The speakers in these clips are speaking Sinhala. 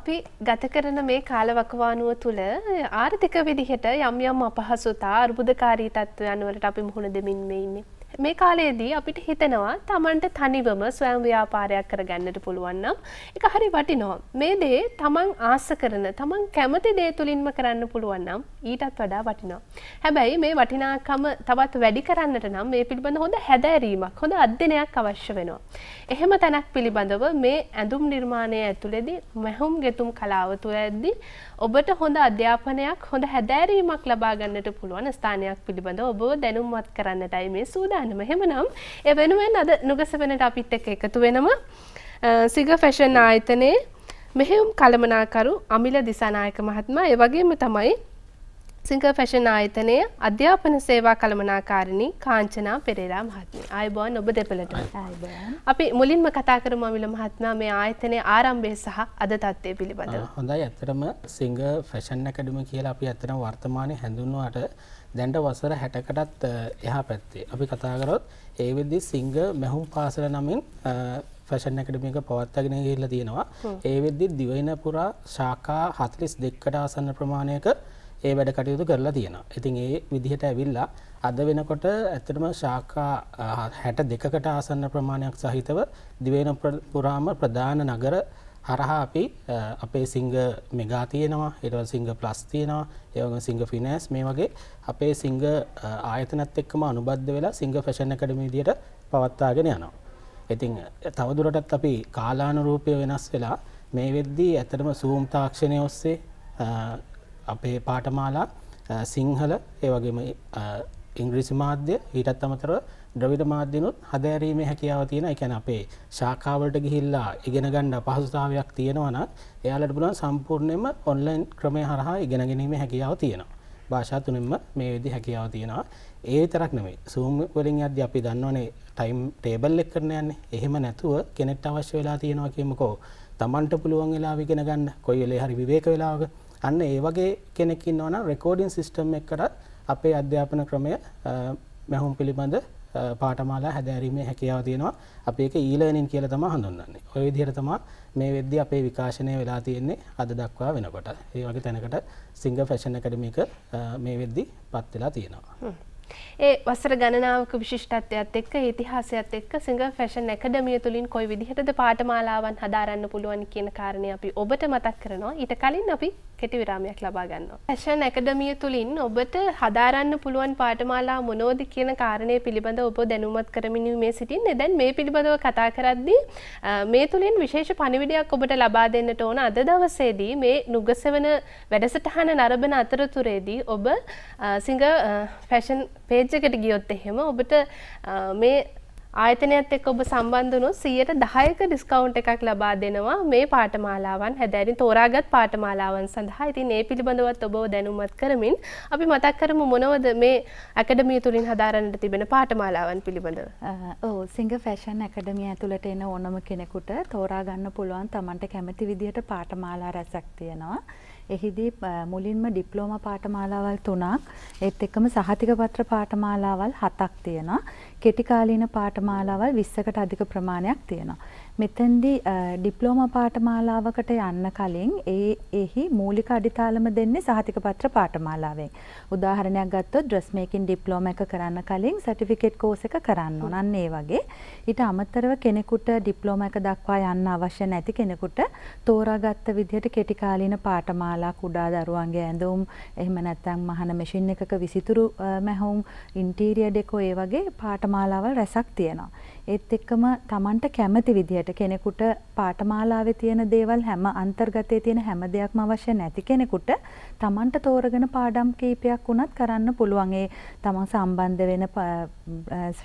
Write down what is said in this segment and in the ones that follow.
අපි ගත කරන මේ කාලවකවානුව තුළ ආර්ථික විදිහට යම් යම් අපහසුතා අර්බුදකාරී තත්ත්වයන් වලට අපි මුහුණ දෙමින් මේ ඉන්නේ. මේ කාලයේදී අපිට හිතෙනවා Tamanට තනිවම ස්වයං ව්‍යාපාරයක් කරගන්නට පුළුවන් නම් ඒක හරි වටිනවා. මේ දේ Taman ආස කරන Taman කැමති දේ තුලින්ම කරන්න පුළුවන් නම් ඊටත් වඩා වටිනවා. හැබැයි මේ වටිනාකම තවත් වැඩි කරන්නට නම් මේ පිළිබඳ හොඳ හැදෑරීමක් හොඳ අධ්‍යනයක් අවශ්‍ය වෙනවා. එහෙම තැනක් පිළිබඳව මේ ඇඳුම් නිර්මාණය ඇතුළෙදි මැහුම් ගෙතුම් කලාව තුළ ඇද්දි ඔබට හොඳ අධ්‍යාපනයක් හොඳ හැදෑරීමක් ලබාගන්නට පුළුවන් ස්ථානයක් පිළිබඳ ඔබ දැනුම්මත් කරන්නටයි මේ සූදානම හෙමනම් එ වෙනුවෙන් අද නුගසවනට අපිත් එක එකතු වෙනම සිග ෆැෂන් ආයතනයේ මෙහෙුම් කළමනාකරු අමිල දිසානායක මහත්මා ඒ වගේම තමයි සිංහ ෆැෂන් ආයතනය අධ්‍යාපන සේවා කළමනාකාරණී කාංචනා පෙරේරා මහත්මිය. ආයුබෝවන් ඔබ දෙපළට. අපි මුලින්ම කතා කරමු අමිල මහත්මයා මේ ආයතනයේ ආරම්භය සහ අද තත්ත්වය පිළිබඳව. හොඳයි. ඇත්තටම සිංහ ෆැෂන් ඇකඩමි කියලා අපි ඇත්තටම වර්තමානයේ හැඳුන්වුවාට දැන්ට වසර 60කටත් එහා පැත්තේ අපි කතා කරොත් ඒ වෙද්දි සිංහ මැහුම් පාසල නමින් ෆැෂන් ඇකඩමික පවත්වාගෙන ගිහිල්ලා තියෙනවා. ඒ වෙද්දි දිවයින පුරා ශාඛා 42කට ආසන්න ප්‍රමාණයක ඒ වැඩ කටයුතු කරලා තියෙනවා. ඉතින් ඒ විදිහට ඇවිල්ලා අද වෙනකොට ඇත්තටම ශාකා හැට දෙකකට ආසන්න ප්‍රමාණයක් සහිතව දිවේන පුරාම ප්‍රධාන නගර හරහා අපි අපේ සිංහ මෙගා තියෙනවා ඒටවල් සිංහ ප්ලස් තියෙනවා ඒවගේ සිංහ ෆිනෑස් මේ වගේ අපේ සිංහ ආයතනත් එක්කම අනුබද්ධ වෙලා සිංහ ෆැෂන් එකඩමි විදියට පවත්වාගෙන යනවා. ඉතින් තවදුරටත් අපි කාලානුරූපය වෙනස් වෙලා මේ වෙද්දී ඇත්තටම සූම් තාක්ෂණය ඔස්සේ අපේ පාටමාලා සිංහල ඒවගේම ඉංග්‍රීසි මාධ්‍ය ඊටත් අමතරව ද්‍රවිඩ මාධ්‍යනුත් හදෑරීමේ හැකියාව තියෙන එකැන අපේ ශාකාවලට ගිහිල්ලා ඉගෙන ගණ්ඩ පහසුතාවයක් තියෙනවන එයාලට පුලන් සම්පූර්ණයම ඔන්ලයින් ක්‍රමය හරහා ඉගෙන ගැනීම හැකියාව තියෙනවා භාෂා තුනින්ම මේ විදි හැකියාව තියෙනවා ඒ තරක් නෙමේ සූම් වලින් අද අපි දන්නවනේ ටයිම් ටේබල් එක් කරන යන්නේ එහෙම නැතුව කෙනෙක්ට අවශ්‍ය වෙලා තියෙනවා කියමකෝ තමන්ට පුළුවන් වෙලා විගෙන ගන්න කොයි වෙලේ හරි විවේක වෙලාවක අන්න ඒ වගේ කෙනෙක් ඉන්නවා නම් රෙකෝඩින් සිස්ටම් එකකට අපේ අධ්‍යාපන ක්‍රමය මැහුම් පිළිබඳ පාඨමාලා හැදෑරීමේ හැකියාව තියෙනවා. අපි ඒක e-learning කියලා තමයි හඳුන්වන්නේ. ওই විදිහට තමයි මේ වෙද්දී අපේ විකාශනය වෙලා තියෙන්නේ අද දක්වා වෙනකොට. ඒ වගේ තැනකට Single Fashion Academy එක මේ වෙද්දීපත් වෙලා තියෙනවා. ඒ වසර ගණනාවක විශිෂ්ටත්වයක් එක්ක ඉතිහාසයත් එක්ක සිංගල් ෆැෂන් ඇකඩමිය තුලින් කොයි විදිහටද පාඨමාලාවන් හදාරන්න පුළුවන් කියන කාරණේ අපි ඔබට මතක් කරනවා. ඊට කලින් අපි කෙටි විරාමයක් ලබා ගන්නවා. ෆැෂන් ඇකඩමිය තුලින් ඔබට හදාරන්න පුළුවන් පාඨමාලා මොනෝද කියන කාරණය පිළිබඳ ඔබ දැනුමත් කරමින් මේ සිටින්නේ. දැන් මේ පිළිබඳව කතා කරද්දී මේ තුලින් විශේෂ පණිවිඩයක් ඔබට ලබා දෙන්නට ඕන අද දවසේදී මේ නුගසෙවන වැඩසටහන නරඹන අතරතුරේදී ඔබ සිංහ ෆැෂන් පේජ් එකට ගියොත් එහෙම ඔබට මේ ආයතනයත් එක්ක ඔබ සම්බන්ධ වුණොත් 110ක ඩිස්කවුන්ට් එකක් ලබා දෙනවා මේ පාඨමාලාවන් හැදෑරින් තෝරාගත් පාඨමාලාවන් සඳහා. ඉතින් ඒ පිළිබඳවත් ඔබව දැනුවත් කරමින් අපි මතක් කරමු මොනවද මේ ඇකඩමිය තුලින් හදාරන්නට තිබෙන පාඨමාලාවන් පිළිබඳව. ඔව් සිංග ෆැෂන් ඇකඩමිය ඇතුළට එන ඕනම කෙනෙකුට තෝරා ගන්න පුළුවන් Tamanට කැමති විදිහට පාඨමාලා රැසක් තියෙනවා. එහිදී මුලින්ම ඩිප්ලෝම පාඨමාලාවල් තුනක් ඒත් එක්කම සහතික පත්‍ර පාඨමාලාවල් හතක් තියෙනවා. කෙටි කාලීන පාඨමාලාවල් 20කට අධික ප්‍රමාණයක් තියෙනවා. මෙතෙන්දී ඩිප්ලෝමා පාඨමාලාවකට යන්න කලින් ඒ එහි මූලික අඩිතාලම දෙන්නේ සහතික පත්‍ර පාඨමාලාවෙන්. උදාහරණයක් ගත්තොත් ඩ්‍රෙස් මේකින් ඩිප්ලෝමා එක කරන්න කලින් සර්ටිෆිකේට් කෝස් එක කරන්න ඕන. අන්න ඒ වගේ. ඊට අමතරව කෙනෙකුට ඩිප්ලෝමා එක දක්වා යන්න අවශ්‍ය නැති කෙනෙකුට තෝරාගත්ත විදිහට කෙටි කාලීන පාඨමාලා කුඩා දරුවන්ගේ ඇඳුම්, එහෙම නැත්නම් මහන මැෂින් එකක විසිතුරු මැහුම්, ඉන්ටීරියර් ඩෙකෝ ඒ වගේ පාඨමාලාවල් රැසක් තියෙනවා. ඒත් එක්කම Tamanට කැමති විදිහට හරියට කෙනෙකුට පාඨමාලාවේ තියෙන දේවල් හැම අන්තර්ගතයේ තියෙන හැම දෙයක්ම අවශ්‍ය නැති කෙනෙකුට තමන්ට තෝරගෙන පාඩම් කීපයක් වුණත් කරන්න පුළුවන්. ඒ තමන් සම්බන්ධ වෙන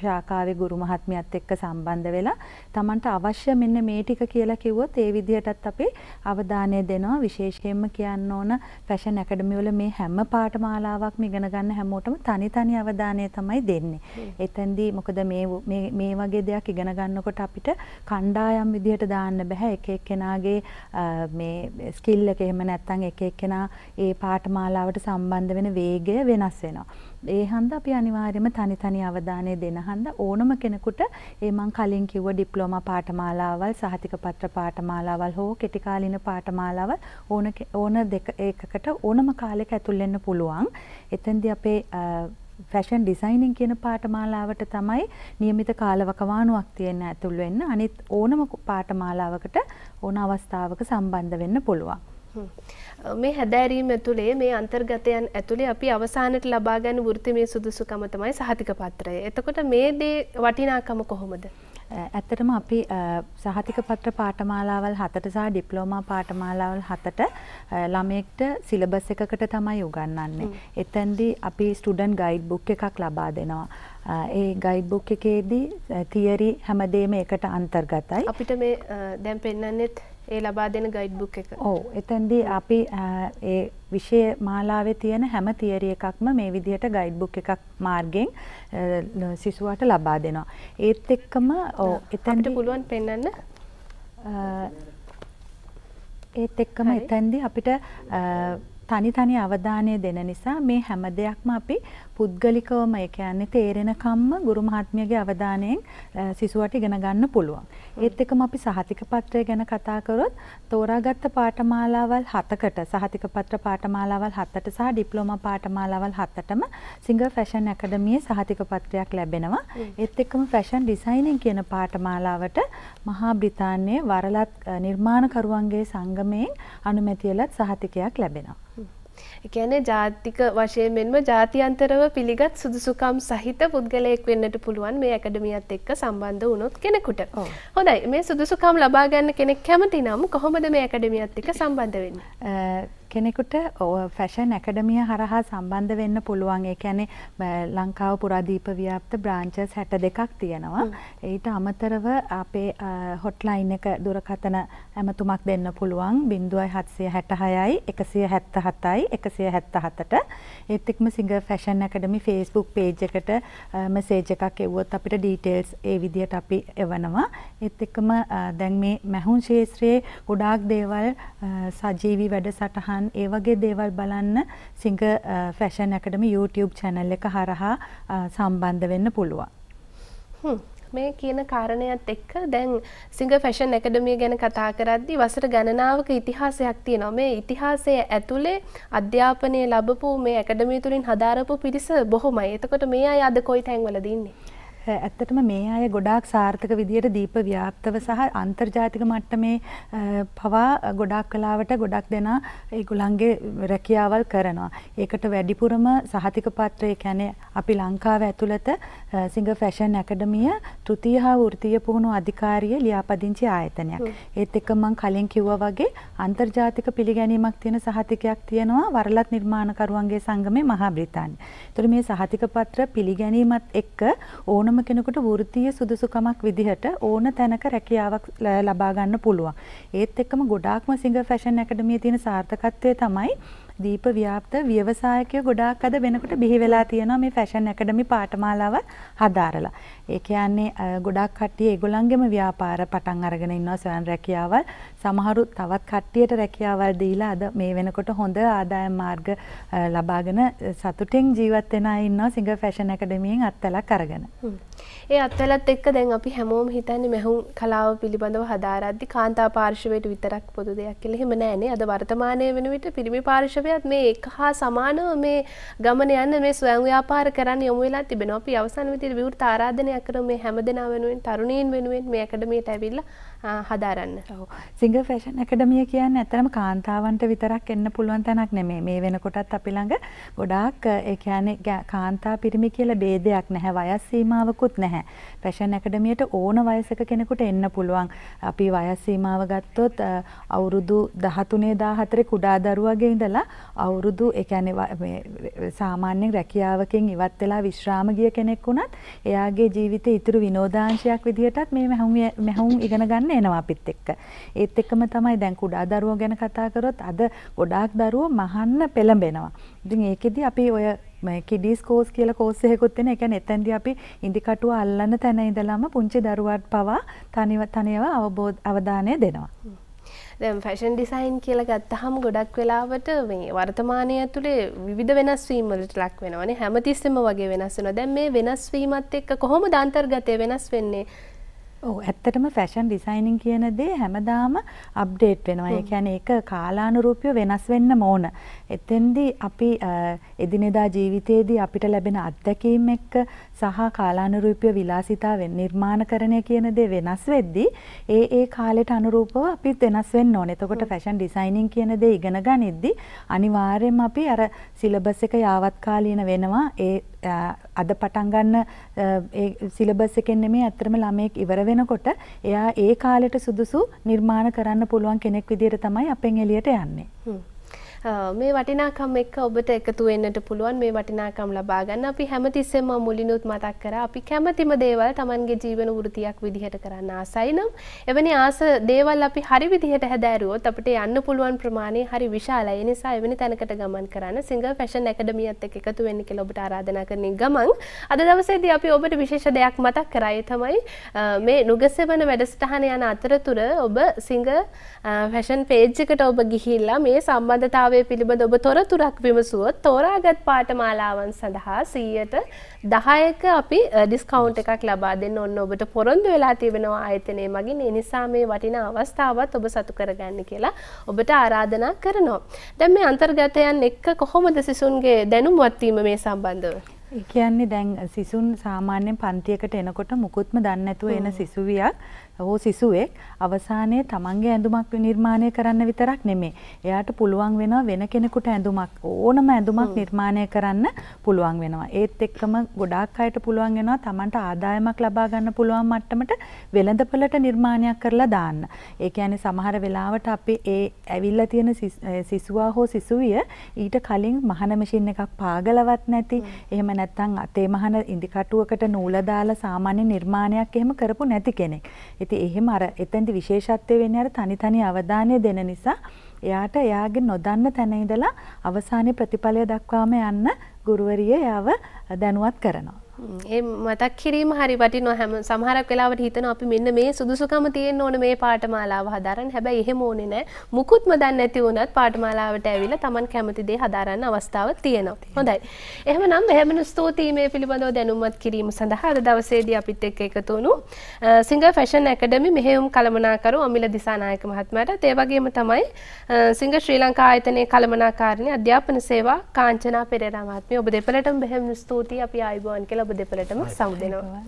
ශාකාවේ ගුරු මහත්මියත් එක්ක සම්බන්ධ වෙලා තමන්ට අවශ්‍ය මෙන්න මේ ටික කියලා කිව්වොත් ඒ විදිහටත් අපි අවධානය දෙනවා. විශේෂයෙන්ම කියන්න ඕන ෆැෂන් ඇකඩමි වල මේ හැම පාඨමාලාවක්ම ඉගෙන ගන්න හැමෝටම තනි තනි අවධානය තමයි දෙන්නේ. එතෙන්දී මොකද මේ මේ වගේ දෙයක් ඉගෙන ගන්නකොට අපිට කණ්ඩායම් කණ්ඩායම් විදිහට දාන්න බැහැ එක එක්කෙනාගේ මේ ස්කිල් එක එහෙම නැත්නම් එක එක්කෙනා ඒ පාඨමාලාවට සම්බන්ධ වෙන වේගය වෙනස් වෙනවා. ඒ හන්ද අපි අනිවාර්යයෙන්ම තනි තනි අවධානය දෙන හන්ද ඕනම කෙනෙකුට ඒ මං කලින් කිව්ව ඩිප්ලෝමා පාඨමාලාවල් සහතික පත්‍ර පාඨමාලාවල් හෝ කෙටි කාලින පාඨමාලාවල් ඕන ඕන දෙක ඒකකට ඕනම කාලයක ඇතුල් වෙන්න පුළුවන්. එතෙන්දී අපේ ෆැෂන් ඩිසයිනින් කියන පාඨමාලාවට තමයි નિયમિત කාලවකවානුවක් තියෙන ඇතුල් වෙන්න අනිත් ඕනම පාඨමාලාවකට ඕන අවස්ථාවක සම්බන්ධ වෙන්න පුළුවන්. මේ හැදෑරීම ඇතුළේ මේ අන්තර්ගතයන් ඇතුළේ අපි අවසානට ලබා ගන්න වෘත්තිමය සුදුසුකම තමයි සහතික පත්‍රය. එතකොට මේ දේ වටිනාකම කොහොමද? ඇත්තටම අපි සහතික පත්‍ර පාඨමාලාවල් 7ට සහ ඩිප්ලෝමා පාඨමාලාවල් 7ට ළමයෙක්ට සිලබස් එකකට තමයි උගන්වන්නේ. එතෙන්දී අපි ස්ටුඩන්ට් ගයිඩ් බුක් එකක් ලබා දෙනවා. ඒ ගයිඩ් බුක් එකේදී තියරි හැමදේම එකට අන්තර්ගතයි. අපිට මේ දැන් පෙන්වන්නෙත් ඒ ලබා දෙන ගයිඩ් බුක් එක. ඔව් එතෙන්දී අපි ඒ විෂය මාලාවේ තියෙන හැම තියරි එකක්ම මේ විදිහට ගයිඩ් බුක් එකක් මාර්ගෙන් සිසුවාට ලබා දෙනවා. ඒත් එක්කම ඔව් එතෙන්ට පුළුවන් පෙන්වන්න ඒත් එක්කම එතැන්දි අපිට තනි තනි අවධානය දෙන නිසා මේ හැම දෙයක්ම අපි පුද්ගලිකවම ඒ කියන්නේ තේරෙනකම්ම ගුරු මහත්මියගේ අවධානයෙන් සිසුවට ඉගෙන ගන්න පුළුවන්. ඒත් එක්කම අපි සහතික පත්‍රය ගැන කතා කරොත් තෝරාගත්ත පාඨමාලාවල් 7කට සහතික පත්‍ර පාඨමාලාවල් 7ට සහ ඩිප්ලෝමා පාඨමාලාවල් 7ටම සිංගර් ෆැෂන් ඇකඩමියේ සහතික පත්‍රයක් ලැබෙනවා. ඒත් එක්කම ෆැෂන් ඩිසයිනින් කියන පාඨමාලාවට මහා බ්‍රිතාන්‍යයේ වරලත් නිර්මාණකරුවන්ගේ සංගමයෙන් අනුමැතියලත් සහතිකයක් ලැබෙනවා. එකැන ජාතික වශයෙන් මෙන්ම ජාතියන්තරව පිළිගත් සුදුසුකම් සහිත පුද්ගලයෙක් වෙන්නට පුළුවන් මේ ඇකඩමියත් එක්ක සම්බන්ධ වුණොත් කෙනෙකුට හොඳයි මේ සුදුසුකම් ලබා ගන්න කෙනෙක් කැමති නම් කොහොමද මේ ඇකඩමියත් එක සම්බන්ධ වෙන්න කෙනෙකුට ෆැෂන් ඇකඩමිය හරහා සම්බන්ධ වෙන්න පුළුවන් ඒ ඇනේ ලංකාව පුරාදීප ව්‍යාප්ත බ්‍රාංචස් හැට දෙකක් තියෙනවා. ඊට අමතරව අපේ හොට්ලයින් එක දුරකතන ඇමතුමක් දෙන්න පුළුවන් බින්දුවයි හත්සය හැට හයයි එකසිය හැත්ත හතයි එකසිය හැත්ත හතට ඒත් එක්ම සිංහ ෆැෂන් ඇකඩමි ෆේස්බුක් පේජ් එකට මෙසේජ එකක් එව්වොත් අපිට ඩීටේල්ස් ඒ විදියට අපි එවනවා. ඒත් එක්කම දැන් මේ මැහුන් ශේත්‍රයේ ගොඩාක් දේවල් සජීවී වැඩසටහන් බලන්න ඒ වගේ දේවල් බලන්න සිංහ ෆැෂන් ඇකඩමි YouTube channel එක හරහා සම්බන්ධ වෙන්න පුළුවන්. මේ කියන කාරණයත් එක්ක දැන් සිංහ ෆැෂන් ඇකඩමිය ගැන කතා කරද්දි වසර ගණනාවක ඉතිහාසයක් තියෙනවා. මේ ඉතිහාසය ඇතුලේ අධ්‍යාපනය ලැබපු මේ ඇකඩමිය තුලින් හදාරපු පිරිස බොහොමයි. එතකොට මේ අය අද කොයි තැන්වලද ඉන්නේ? ඇත්තටම මේ අය ගොඩාක් සාර්ථක විදියට දීප ව්‍යාප්තව සහ අන්තර්ජාතික මට්ටමේ පවා ගොඩක් කලාවට ගොඩක් දෙනා ඒගොල්ලන්ගේ රැකියාවල් කරනවා. ඒකට වැඩිපුරම සහතික පත්‍රය කියන්නේ අපි ලංකාව ඇතුළත සිංහ ෆැෂන් ඇකඩමිය තෘතීය හා වෘත්තීය පුහුණු අධිකාරිය ලියාපදිංචි ආයතනයක්. ඒත් එක්ක මම කලින් කිව්වා වගේ අන්තර්ජාතික පිළිගැනීමක් තියෙන සහතිකයක් තියෙනවා වරලත් නිර්මාණකරුවන්ගේ සංගමේ මහා බ්‍රිතාන්‍ය. ඒතර මේ සහතික පත්‍ර පිළිගැනීමත් එක්ක ඕන ඕනම කෙනෙකුට වෘත්තීය සුදුසුකමක් විදිහට ඕන තැනක රැකියාවක් ලබා ගන්න පුළුවන්. ඒත් එක්කම ගොඩාක්ම සිංගර් ෆැෂන් ඇකඩමියේ තියෙන සාර්ථකත්වය තමයි දීප ව්‍යාප්ත ව්‍යවසායකයෝ ගොඩාක් අද වෙනකොට බිහි වෙලා තියෙනවා මේ ෆැෂන් ඇකඩමි පාඨමාලාව හදාරලා. ඒ කියන්නේ ගොඩාක් කට්ටිය ඒගොල්ලන්ගේම ව්‍යාපාර පටන් අරගෙන ඉන්නවා ස්වයං රැකියාවල්. සමහරු තවත් කට්ටියට රැකියාවල් දීලා අද මේ වෙනකොට හොඳ ආදායම් මාර්ග ලබාගෙන සතුටින් ජීවත් වෙන අය ඉන්නවා සිංගර් ෆැෂන් ඇකඩමියෙන් අත්වලක් අරගෙන. ඒ අත්වලත් එක්ක දැන් අපි හැමෝම හිතන්නේ මැහුම් කලාව පිළිබඳව හදාරද්දි කාන්තා පාර්ශවයට විතරක් පොදු දෙයක් කියලා. එහෙම නෑනේ. අද වර්තමානයේ වෙන විට පිරිමි පාර්ශවය ස්වභාවයත් මේ එක හා සමානව මේ ගමන යන්න මේ ස්වයං ව්‍යාපාර කරන්න යොමු වෙලා තිබෙනවා. අපි අවසන් විදියට විවෘත ආරාධනයක් කරමු මේ හැමදෙනා වෙනුවෙන් තරුණීන් වෙනුවෙන් මේ ඇකඩමියට ඇවිල්ලා හදාරන්න. ඔව්. සිංගර් ෆැෂන් ඇකඩමිය කියන්නේ ඇත්තටම කාන්තාවන්ට විතරක් එන්න පුළුවන් තැනක් නෙමෙයි. මේ වෙනකොටත් අපි ළඟ ගොඩාක් ඒ කියන්නේ කාන්තා පිරිමි කියලා ભેදයක් නැහැ. වයස් සීමාවකුත් නැහැ. ෆැෂන් ඇකඩමියට ඕන වයසක කෙනෙකුට එන්න පුළුවන්. අපි වයස් සීමාව ගත්තොත් අවුරුදු 13 14 කුඩා දරුවගේ ඉඳලා අවුරුදු ඒ කියන්නේ සාමාන්‍ය රැකියාවකින් ඉවත් වෙලා විශ්‍රාම ගිය කෙනෙක් වුණත් එයාගේ ජීවිතේ ඉතුරු විනෝදාංශයක් විදිහටත් මේ මැහුම් මැහුම් ඉගෙන ගන්න එනවා අපිත් එක්ක. ඒත් එක්කම තමයි දැන් කුඩා දරුවෝ ගැන කතා කරොත් අද ගොඩාක් දරුවෝ මහන්න පෙළඹෙනවා. ඉතින් ඒකෙදි අපි ඔය කිඩිස් කෝස් කියලා කෝස් එකකුත් වෙන. ඒ කියන්නේ එතෙන්දී අපි ඉන්දිකටුව අල්ලන තැන ඉඳලම පුංචි දරුවාට පවා තනිව තනියව අවබෝධ අවධානය දෙනවා. දැම් ෆැෂන් ඩිසයින් කියලා ගත්තහම ගොඩක් වෙලාවට මේ වර්තමානය ඇතුළේ විධ වෙනස්වීමලට ලක් වෙනවනේ හැමතිස්සම වගේ වෙනස් වෙන දැන් මේ වෙනස්වීමත් එක්ක කොහොම දන්තර්ගතය වෙනස් වෙන්නේ ඔව් ඇත්තටම ෆැෂන් ඩිසයිනින් කියන දේ හැමදාම අප්ඩේට් වෙනවා. ඒ කියන්නේ ඒක කාලානුරූපීව වෙනස් වෙන්න ඕන. එතෙන්දී අපි එදිනෙදා ජීවිතයේදී අපිට ලැබෙන අත්දැකීම් එක්ක සහ කාලානුරූපීව විලාසිතා වෙන නිර්මාණකරණය කියන දේ වෙනස් වෙද්දී ඒ ඒ කාලයට අනුරූපව අපි වෙනස් වෙන්න ඕනේ. එතකොට ෆැෂන් ඩිසයිනින් කියන දේ ඉගෙන ගනිද්දී අනිවාර්යයෙන්ම අපි අර සිලබස් එක යාවත්කාලීන වෙනවා. ඒ අද පටන් ගන්න ඒ සිලබස් එකෙන් නෙමෙයි අත්‍තරම ළමයෙක් ඉවර වෙනකොට එයා ඒ කාලෙට සුදුසු නිර්මාණ කරන්න පුළුවන් කෙනෙක් විදිහට තමයි අපෙන් එළියට යන්නේ. මේ වටිනාකම් එක්ක ඔබට එකතු වෙන්නට පුළුවන් මේ වටිනාකම් ලබා ගන්න. අපි හැමතිස්සෙම මුලිනුත් මතක් කරා අපි කැමැතිම දේවල් Tamanගේ ජීවන වෘතියක් විදිහට කරන්න ආසයි නම් එවැනි ආස දේවල් අපි හරි විදිහට හැදෑරුවොත් අපිට යන්න පුළුවන් ප්‍රමාණය හරි විශාලයි. ඒ නිසා එවැනි තැනකට ගමන් කරන්න සිංගල් ෆැෂන් ඇකඩමියත් එක්ක එකතු වෙන්න කියලා ඔබට ආරාධනා කරන ගමන් අද දවසේදී අපි ඔබට විශේෂ දෙයක් මතක් කරා. ඒ තමයි මේ නුගසෙවන වැඩසටහන යන අතරතුර ඔබ සිංගල් ෆැෂන් පේජ් එකට ඔබ ගිහිල්ලා මේ සම්බන්ධතාවය භාවය පිළිබඳ ඔබ තොරතුරක් විමසුවොත් තෝරාගත් පාඨමාලාවන් සඳහා 100ට 10ක අපි ඩිස්කවුන්ට් එකක් ලබා දෙන්න ඔන්න ඔබට පොරොන්දු වෙලා තිබෙනවා ආයතනයේ මගින් ඒ නිසා මේ වටිනා අවස්ථාවත් ඔබ සතු කරගන්න කියලා ඔබට ආරාධනා කරනවා. දැන් මේ අන්තර්ගතයන් එක්ක කොහොමද සිසුන්ගේ දැනුම්වත් වීම මේ සම්බන්ධව? කියන්නේ දැන් සිසුන් සාමාන්‍යයෙන් පන්තියකට එනකොට මුකුත්ම දන්නේ නැතුව එන සිසුවියක් හෝ සිසුවෙක් අවසානයේ තමන්ගේ ඇඳුමක් නිර්මාණය කරන්න විතරක් නෙමේ. එයාට පුළුවන් වෙනවා වෙන කෙනෙකුට ඇඳුමක් ඕනම ඇඳුමක් නිර්මාණය කරන්න පුළුවන් වෙනවා. ඒත් එක්කම ගොඩාක් අයට පුළුවන් වෙනවා තමන්ට ආදායමක් ලබා ගන්න පුළුවන් මට්ටමට වෙළඳපළට නිර්මාණයක් කරලා දාන්න. ඒ කියන්නේ සමහර වෙලාවට අපි ඒ ඇවිල්ලා තියෙන සිසුවා හෝ සිසුවිය ඊට කලින් මහන මැෂින් එකක් පාගලවත් නැති එහෙම නැත්නම් අතේ මහන ඉදිකටුවකට නූල දාලා සාමාන්‍ය නිර්මාණයක් එහෙම කරපු නැති කෙනෙක්. ඉතින් එහෙම අර එතෙන්දි විශේෂත්වය වෙන්නේ අර තනි තනි අවධානය දෙන නිසා එයාට එයාගේ නොදන්න තැන ඉඳලා අවසානයේ ප්‍රතිඵලය දක්වාම යන්න ගුරුවරිය එයාව දැනුවත් කරනවා. ඒ මතක් කිරීම හරි වටි නොහැම සමහරක් වෙලාවට හිතන අපි මෙන්න මේ සුදුසුකම තියෙන්න ඕන මේ පාඨමාලාව හදාරන්න හැබැයි එහෙම ඕනේ නෑ මුකුත්ම දන්නේ නැති වුණත් පාඨමාලාවට ඇවිල්ලා Taman කැමති දේ හදාරන්න අවස්ථාව තියෙනවා හොඳයි එහෙමනම් මෙහෙමන ස්තුතියි මේ පිළිබඳව දැනුවත් කිරීම සඳහා අද දවසේදී අපිත් එක්ක එකතු වුණු සිංගර් ෆැෂන් ඇකඩමි මෙහෙයුම් කළමනාකරු අමිල දිසානායක මහත්මයාට ඒ වගේම තමයි සිංගර් ශ්‍රී ලංකා ආයතනයේ කළමනාකාරිණී අධ්‍යාපන සේවා කාංචනා පෙරේරා මහත්මිය ඔබ දෙපළටම මෙහෙම ස්තුතියි අපි ආයුබෝවන් කියලා ඔබ දෙපලටම සමුදෙනවා.